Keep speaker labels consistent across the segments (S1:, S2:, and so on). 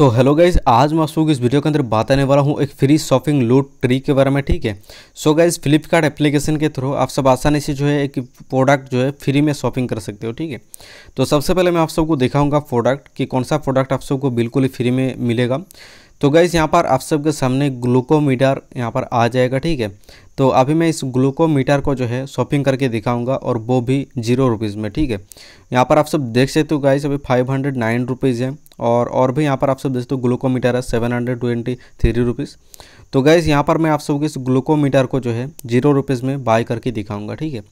S1: so hello guys आज मैं आपको इस वीडियो के अंदर बात आने वाला हूँ एक फ्री शॉपिंग लूट ट्री के बारे में ठीक है सो गाइज फ्लिपकार्ट एप्लीकेशन के थ्रू आप सब आसानी से जो है एक प्रोडक्ट जो है फ्री में शॉपिंग कर सकते हो ठीक है तो सबसे पहले मैं आप सबको दिखाऊंगा प्रोडक्ट कि कौन सा प्रोडक्ट आप सबको बिल्कुल ही फ्री में मिलेगा तो गाइज़ यहाँ पर आप सबके सामने ग्लूकोमीटर यहाँ पर आ जाएगा ठीक है तो अभी मैं इस ग्लूकोमीटर को जो है शॉपिंग करके दिखाऊंगा और वो भी जीरो रुपीज़ में ठीक है यहाँ पर आप सब देख सकते हो गाइस अभी फाइव हंड्रेड नाइन रुपीज़ है और और भी यहाँ पर आप सब देख सकते हो ग्लूकोमीटर है seven hundred twenty three rupees तो गैस यहाँ पर मैं आप सबको इस ग्लूकोमीटर को जो है जीरो रुपीज़ में बाय करके दिखाऊंगा ठीक है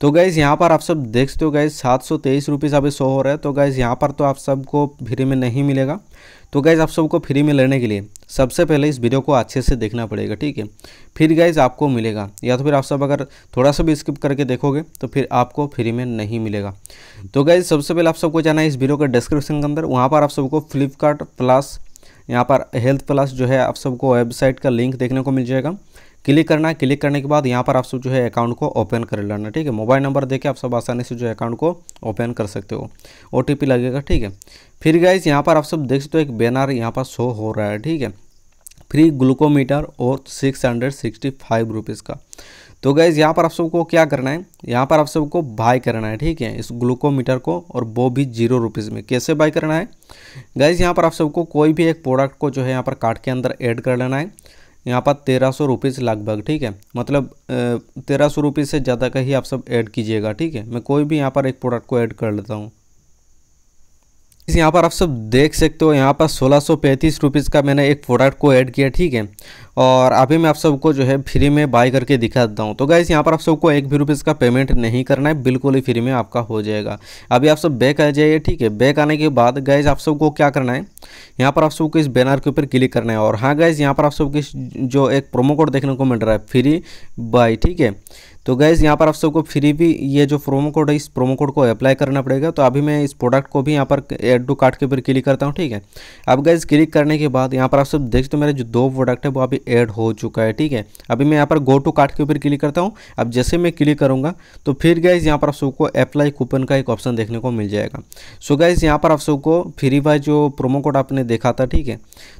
S1: तो गैस यहाँ पर आप सब देख सकते हो गैस सात सौ तेईस रुपीज़ अभी शो हो रहा है तो गैस यहाँ पर तो आप सबको फ्री में नहीं मिलेगा तो गैस आप सबको फ्री में लेने के लिए सबसे पहले इस वीडियो को अच्छे से देखना पड़ेगा ठीक है फिर गैस आपको मिलेगा या तो फिर आप सब अगर थोड़ा सा भी स्किप करके देखोगे तो फिर आपको फ्री में नहीं मिलेगा तो गैस सबसे पहले आप सबको जाना है इस वीडियो के डिस्क्रिप्शन के अंदर वहाँ पर आप सबको फ्लिपकार्ट प्लस यहाँ पर हेल्थ प्लस जो है आप सबको वेबसाइट का लिंक देखने को मिल जाएगा क्लिक करना है क्लिक करने के बाद यहाँ पर आप सब जो है अकाउंट को ओपन कर लेना ठीक है मोबाइल नंबर देके आप सब आसानी से जो है अकाउंट को ओपन कर सकते हो ओ लगेगा ठीक है फिर गाइज यहाँ पर आप सब देख सकते हो एक बैनर यहाँ पर शो हो रहा है ठीक है फ्री ग्लूकोमीटर और six hundred sixty five rupees का तो गैज़ यहाँ पर आप सबको क्या करना है यहाँ पर आप सबको बाय करना है ठीक है इस ग्लूकोमीटर को और वो भी जीरो रुपीज़ में कैसे बाय करना है गैज़ यहाँ पर आप सबको कोई भी एक प्रोडक्ट को जो है यहाँ पर कार्ड के अंदर ऐड कर लेना है यहाँ पर तेरह सौ रुपीज़ लगभग ठीक है मतलब तेरह सौ रुपीज़ से ज़्यादा का ही आप सब ऐड कीजिएगा ठीक है मैं कोई भी यहाँ पर एक प्रोडक्ट को ऐड कर लेता हूँ यहाँ पर आप सब देख सकते हो यहाँ पर सोलह सौ पैंतीस रुपीज़ का मैंने एक प्रोडक्ट को ऐड किया ठीक है और अभी मैं आप सबको जो है फ्री में बाय करके दिखा देता हूँ तो गाइज़ यहाँ पर आप सबको एक भी रुपीज़ का पेमेंट नहीं करना है बिल्कुल ही फ्री में आपका हो जाएगा अभी आप सब बैक आ जाइए ठीक है बैक आने के बाद गाइज़ आप सबको क्या करना है यहाँ पर आप सबको इस बैनर के ऊपर क्लिक करना है और हाँ गाइज़ यहाँ पर आप सबको जो एक प्रोमो कोड देखने को मिल रहा है फ्री बाय ठीक है तो गैज़ यहाँ पर आप सबको फ्री भी ये जो प्रोमो कोड है इस प्रोमो कोड को अप्लाई करना पड़ेगा तो अभी मैं इस प्रोडक्ट को भी यहाँ पर एड टू कार्ट के ऊपर क्लिक करता हूँ ठीक है अब गैस क्लिक करने के बाद यहाँ पर आप सब देखते हो मेरे जो दो प्रोडक्ट है वो अभी ऐड हो चुका है ठीक है अभी मैं यहाँ पर गो टू कार्ट के ऊपर क्लिक करता हूँ अब जैसे मैं क्लिक करूँगा तो फिर गैज़ यहाँ पर आप सबको अप्लाई कूपन का एक ऑप्शन देखने को मिल जाएगा सो गैज़ यहाँ पर आप सबको फ्री बाय जो प्रोमो कोड आपने देखा था ठीक है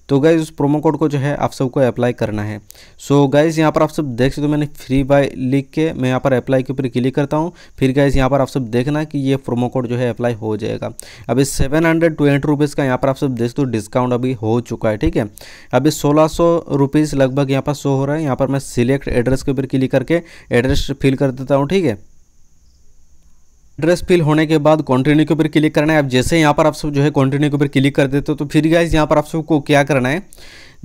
S1: तो गैज़ उस प्रोमो कोड को जो है आप सबको अप्लाई करना है सो गैज़ यहाँ पर आप सब देख सकते हो मैंने फ्री बाय लिख के मैं यहाँ पर अप्लाई के ऊपर क्लिक करता हूँ फिर गैस यहाँ पर आप सब देखना कि ये प्रोमो कोड जो है अप्लाई हो जाएगा अभी सेवन हंड्रेड ट्वेंटी रुपीज़ का यहाँ पर आप सब देख दो डिस्काउंट अभी हो चुका है ठीक है अभी सोलह सौ रुपीज़ लगभग यहाँ पर शो हो रहा है यहाँ पर मैं सिलेक्ट एड्रेस के ऊपर क्लिक करके एड्रेस फिल कर देता हूँ ठीक है एड्रेस फिल होने के बाद कंटिन्यू के ऊपर क्लिक करना है अब जैसे यहाँ पर आप सब जो है कंटिन्यू के ऊपर क्लिक कर देते हो तो फिर गाइज यहाँ पर आप सबको क्या करना है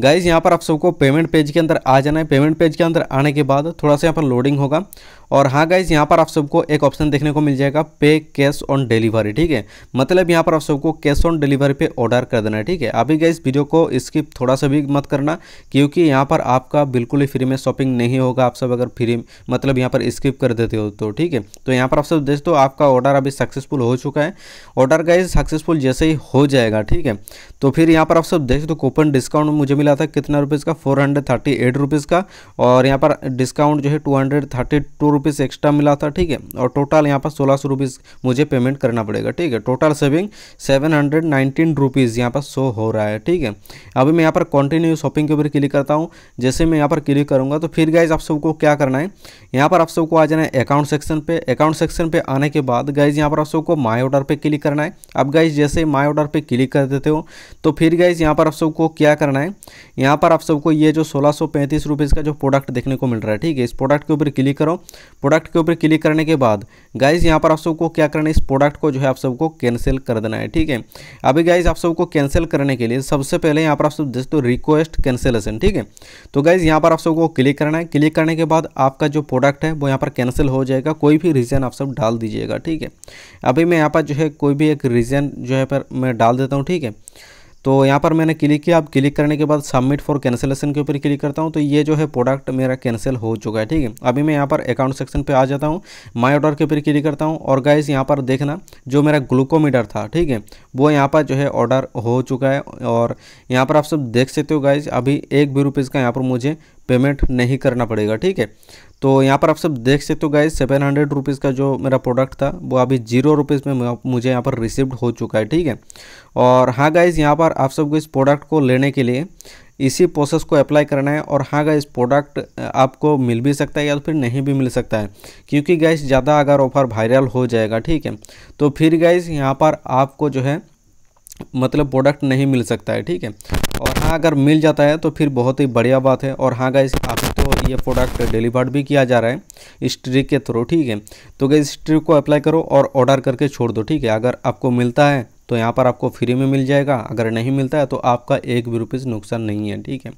S1: गाइज यहाँ पर आप सबको पेमेंट पेज के अंदर आ जाना है पेमेंट पेज के अंदर आने के बाद थोड़ा सा यहाँ पर लोडिंग होगा और हाँ गाइज यहाँ पर आप सबको एक ऑप्शन देखने को मिल जाएगा पे कैश ऑन डिलीवरी ठीक है मतलब यहाँ पर आप सबको कैश ऑन डिलीवरी पे ऑर्डर कर देना है ठीक है अभी गाइज वीडियो को स्किप थोड़ा सा भी मत करना क्योंकि यहाँ पर आपका बिल्कुल ही फ्री में शॉपिंग नहीं होगा आप सब अगर फ्री मतलब यहाँ पर स्किप कर देते हो तो ठीक है तो यहाँ पर आप सब दो तो आपका ऑर्डर अभी सक्सेसफुल हो चुका है ऑर्डर गाइज सक्सेसफुल जैसे ही हो जाएगा ठीक है तो फिर यहाँ पर आप सब देख दो कूपन डिस्काउंट मुझे मिला मिला था कितना रुपीज़ का four hundred thirty eight rupees का और यहाँ पर डिस्काउंट जो है two hundred thirty two rupees extra मिला था ठीक है और टोटल यहाँ पर सोलह सौ रुपीज़ मुझे पेमेंट करना पड़ेगा ठीक है total saving seven hundred nineteen rupees यहाँ पर शो हो रहा है ठीक है अभी मैं यहाँ पर कंटिन्यू शॉपिंग के ऊपर क्लिक करता हूँ जैसे मैं यहाँ पर क्लिक करूँगा तो फिर गाइज आप सबको क्या करना है यहाँ पर आप सबको आ जाना है अकाउंट सेक्शन पे अकाउंट सेक्शन पे आने के बाद गाइज यहाँ पर आप सबको माई ऑर्डर पर क्लिक करना है अब गाइज जैसे माई ऑर्डर पर क्लिक कर देते हो तो फिर गाइज यहाँ पर आप सबको क्या करना है यहाँ पर आप सबको ये जो सोलह सौ पैंतीस का जो प्रोडक्ट देखने को मिल रहा है ठीक है इस प्रोडक्ट के ऊपर क्लिक करो प्रोडक्ट के ऊपर क्लिक करने के बाद गाइज यहाँ पर आप सबको क्या करना है इस प्रोडक्ट को जो है आप सबको कैंसिल कर देना है ठीक है अभी गाइज आप सबको कैंसिल करने के लिए सबसे पहले यहाँ पर आप सब दोस्तों रिक्वेस्ट कैंसिलेशन ठीक है तो गाइज यहाँ पर आप सबको क्लिक करना है क्लिक करने के बाद आपका जो प्रोडक्ट है वो यहाँ पर कैंसिल हो जाएगा कोई भी रीज़न आप सब डाल दीजिएगा ठीक है अभी मैं यहाँ पर जो है कोई भी एक रीज़न जो है पर मैं डाल देता हूँ ठीक है तो यहाँ पर मैंने क्लिक किया अब क्लिक करने के बाद सबमिट फॉर कैंसिलेशन के ऊपर क्लिक करता हूँ तो ये जो है प्रोडक्ट मेरा कैंसिल हो चुका है ठीक है अभी मैं यहाँ पर अकाउंट सेक्शन पे आ जाता हूँ माय ऑर्डर के ऊपर क्लिक करता हूँ और गाइस यहाँ पर देखना जो मेरा ग्लूकोमीटर था ठीक है वो यहाँ पर जो है ऑर्डर हो चुका है और यहाँ पर आप सब देख सकते हो गाइज अभी एक भी रुपीज़ का यहाँ पर मुझे पेमेंट नहीं करना पड़ेगा ठीक है तो यहाँ पर आप सब देख सकते हो गाइज सेवन हंड्रेड रुपीज़ का जो मेरा प्रोडक्ट था वो अभी जीरो रुपीज़ में मुझे यहाँ पर रिसिप्ट हो चुका है ठीक है और हाँ गाइज यहाँ पर आप सबको इस प्रोडक्ट को लेने के लिए इसी प्रोसेस को अप्लाई करना है और हाँ गाइस प्रोडक्ट आपको मिल भी सकता है या फिर नहीं भी मिल सकता है क्योंकि गाइस ज़्यादा अगर ऑफर वायरल हो जाएगा ठीक है तो फिर गाइज यहाँ पर आपको जो है मतलब प्रोडक्ट नहीं मिल सकता है ठीक है और हाँ अगर मिल जाता है तो फिर बहुत ही बढ़िया बात है और हाँ गाइस ये प्रोडक्ट डिलीवर्ड भी किया जा रहा है इस ट्रिक के थ्रू ठीक है तो गई इस ट्रिक को अप्लाई करो और ऑर्डर करके छोड़ दो ठीक है अगर आपको मिलता है तो यहाँ पर आपको फ्री में मिल जाएगा अगर नहीं मिलता है तो आपका एक भी रुपीज़ नुकसान नहीं है ठीक है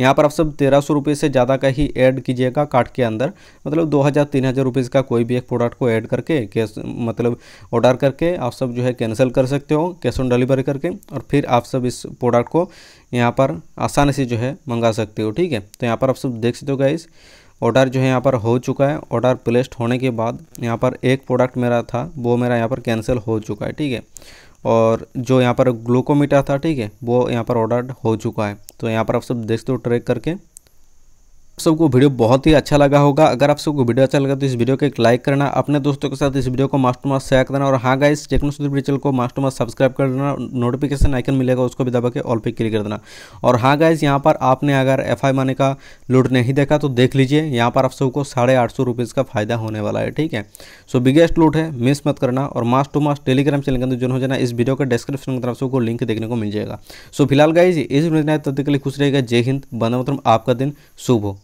S1: यहाँ पर आप सब तेरह सौ रुपये से ज़्यादा का ही ऐड कीजिएगा कार्ड के अंदर मतलब दो हज़ार तीन हज़ार रुपीज़ का कोई भी एक प्रोडक्ट को ऐड करके कैश मतलब ऑर्डर करके आप सब जो है कैंसिल कर सकते हो कैश ऑन डिलीवरी करके और फिर आप सब इस प्रोडक्ट को यहाँ पर आसानी से जो है मंगा सकते हो ठीक है तो यहाँ पर आप सब देख सकते हो गाइज़ ऑर्डर जो है यहाँ पर हो चुका है ऑर्डर प्लेस्ड होने के बाद यहाँ पर एक प्रोडक्ट मेरा था वो मेरा यहाँ पर कैंसिल हो चुका है ठीक है और जो यहाँ पर ग्लूकोमीटर था ठीक है वो यहाँ पर ऑर्डर हो चुका है तो यहाँ पर आप सब देख सकते हो ट्रैक करके आप सबको वीडियो बहुत ही अच्छा लगा होगा अगर आप सबको वीडियो अच्छा लगा तो इस वीडियो को एक लाइक करना अपने दोस्तों के साथ इस वीडियो को मास्टर मास शेयर करना और हाँ गाइस टेक्नोसुदी चैनल को मास्टर मास्ट सब्सक्राइब कर देना नोटिफिकेशन आइकन मिलेगा उसको भी दबा के ऑल पे क्लिक कर देना और हाँ गाइस यहाँ पर आपने अगर एफ आई माने का लूट नहीं देखा तो देख लीजिए यहाँ पर आप सबको साढ़े आठ सौ रुपीज़ का फायदा होने वाला है ठीक है सो बिगेस्ट लूट है मिस मत करना और must to must Telegram channel के अंदर जो हो जाना इस वीडियो के डिस्क्रिप्शन में तरफ सबको लिंक देखने को मिल जाएगा सो फिलहाल गाइज इस तब तक के लिए खुश रहेगा जय हिंद बंदा मतलब आपका दिन शुभ हो